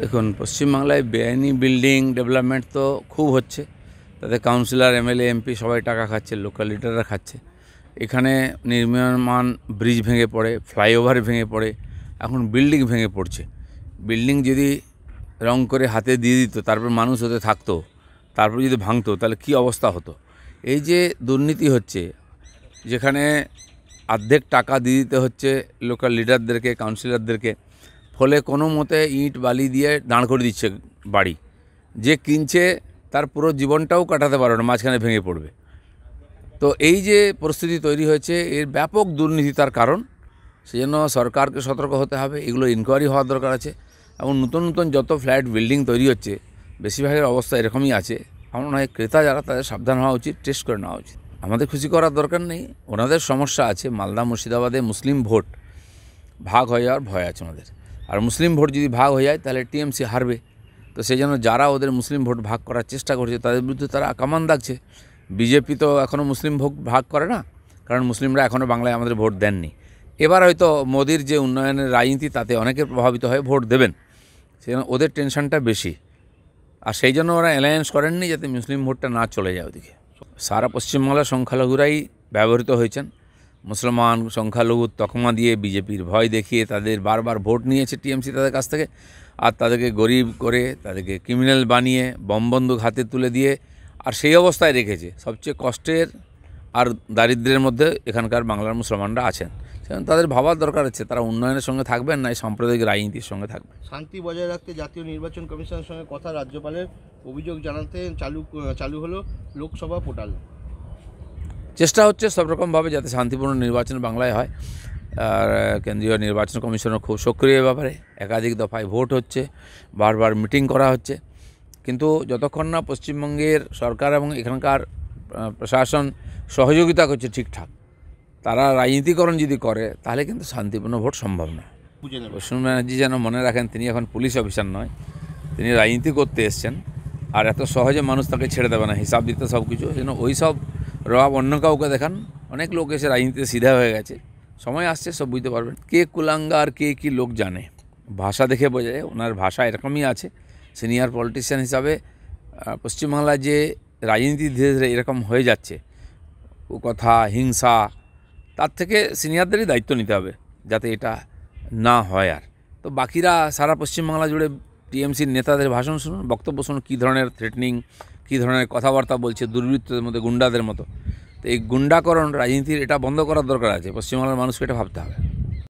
দেখুন পশ্চিমবাংলায় বেআইনি বিল্ডিং ডেভেলপমেন্ট তো খুব হচ্ছে তাতে কাউন্সিলর এমএলএ এমপি সবাই টাকা খাচ্ছে লোকাল লিডাররা খাচ্ছে এখানে নির্মাণ ব্রিজ ভেঙে পড়ে ফ্লাইওভার ভেঙে পড়ে এখন বিল্ডিং ভেঙে পড়ছে বিল্ডিং যদি রং করে হাতে দিয়ে দিত তারপর মানুষ হতে থাকতো তারপর যদি ভাঙতো তাহলে কি অবস্থা হতো এই যে দুর্নীতি হচ্ছে যেখানে অর্ধেক টাকা দিয়ে দিতে হচ্ছে লোকাল লিডারদেরকে কাউন্সিলরদেরকে ফলে কোনো মতে ইট বালি দিয়ে দাঁড় করে দিচ্ছে বাড়ি যে কিনছে তার পুরো জীবনটাও কাটাতে পারবে না মাঝখানে ভেঙে পড়বে তো এই যে পরিস্থিতি তৈরি হয়েছে এর ব্যাপক দুর্নীতি তার কারণ সেজন্য সরকারকে সতর্ক হতে হবে এগুলো ইনকোয়ারি হওয়ার দরকার আছে এবং নতুন নতুন যত ফ্ল্যাট বিল্ডিং তৈরি হচ্ছে বেশিরভাগের অবস্থা এরকমই আছে আমার মনে হয় ক্রেতা যারা তাদের সাবধান হওয়া উচিত টেস্ট করে নেওয়া উচিত আমাদের খুশি করার দরকার নেই ওনাদের সমস্যা আছে মালদা মুর্শিদাবাদে মুসলিম ভোট ভাগ হয়ে যাওয়ার ভয় আছে ওনাদের আর মুসলিম ভোট যদি ভাগ হয়ে যায় তাহলে টিএমসি হারবে তো সেই জন্য যারা ওদের মুসলিম ভোট ভাগ করার চেষ্টা করছে তাদের বিরুদ্ধে তারা কামান দাগছে বিজেপি তো এখনও মুসলিম ভোট ভাগ করে না কারণ মুসলিমরা এখনও বাংলায় আমাদের ভোট দেননি এবার হয়তো মোদির যে উন্নয়নের রাজনীতি তাতে অনেকে প্রভাবিত হয়ে ভোট দেবেন সেই জন্য ওদের টেনশনটা বেশি আর সেই জন্য ওরা অ্যালায়েন্স করেননি যাতে মুসলিম ভোটটা না চলে যায় ওদিকে সারা পশ্চিমবাংলার সংখ্যালঘুরাই ব্যবহৃত হয়েছেন মুসলমান সংখ্যালঘু তকমা দিয়ে বিজেপির ভয় দেখিয়ে তাদের বারবার ভোট নিয়েছে টিএমসি তাদের কাছ থেকে আর তাদেরকে গরিব করে তাদেরকে ক্রিমিনাল বানিয়ে বমবন্দুক হাতে তুলে দিয়ে আর সেই অবস্থায় রেখেছে সবচেয়ে কষ্টের আর দারিদ্রের মধ্যে এখানকার বাংলার মুসলমানরা আছেন সেখানে তাদের ভাবার দরকার আছে তারা উন্নয়নের সঙ্গে থাকবেন না এই সাম্প্রদায়িক রাজনীতির সঙ্গে থাকবেন শান্তি বজায় রাখতে জাতীয় নির্বাচন কমিশনের সঙ্গে কথা রাজ্যপালের অভিযোগ জানাতে চালু চালু হলো লোকসভা পোর্টাল চেষ্টা হচ্ছে সব রকমভাবে যাতে শান্তিপূর্ণ নির্বাচন বাংলায় হয় আর কেন্দ্রীয় নির্বাচন কমিশনও খুব সক্রিয় ব্যাপারে একাধিক দফায় ভোট হচ্ছে বারবার মিটিং করা হচ্ছে কিন্তু যতক্ষণ না পশ্চিমবঙ্গের সরকার এবং এখানকার প্রশাসন সহযোগিতা করছে ঠিকঠাক তারা রাজনীতিকরণ যদি করে তাহলে কিন্তু শান্তিপূর্ণ ভোট সম্ভব না প্রসূন ব্যানার্জি যেন মনে রাখেন তিনি এখন পুলিশ অফিসার নয় তিনি রাজনীতি করতে এসছেন আর এত সহজে মানুষ তাকে ছেড়ে দেবে না হিসাব দিতে সব কিছু যেন ওই সব রব অন্য কাউকে দেখান অনেক লোক এসে রাজনীতিতে সিধা হয়ে গেছে সময় আসছে সব বুঝতে পারবেন কে কুলাঙ্গা আর কে কী লোক জানে ভাষা দেখে বোঝা যায় ওনার ভাষা এরকমই আছে সিনিয়র পলিটিশিয়ান হিসাবে পশ্চিমবাংলায় যে রাজনীতি ধীরে ধীরে এরকম হয়ে যাচ্ছে কথা হিংসা তার থেকে সিনিয়রদেরই দায়িত্ব নিতে হবে যাতে এটা না হয় আর তো বাকিরা সারা পশ্চিমবাংলা জুড়ে টিএমসির নেতাদের ভাষণ শুনুন বক্তব্য শুনুন কী ধরনের থ্রেটনিং কী ধরনের কথাবার্তা বলছে দুর্বৃত্তদের মধ্যে গুন্ডাদের মতো তো এই গুন্ডাকরণ রাজনীতির এটা বন্ধ করার দরকার আছে পশ্চিমবাংলার মানুষকে এটা ভাবতে হবে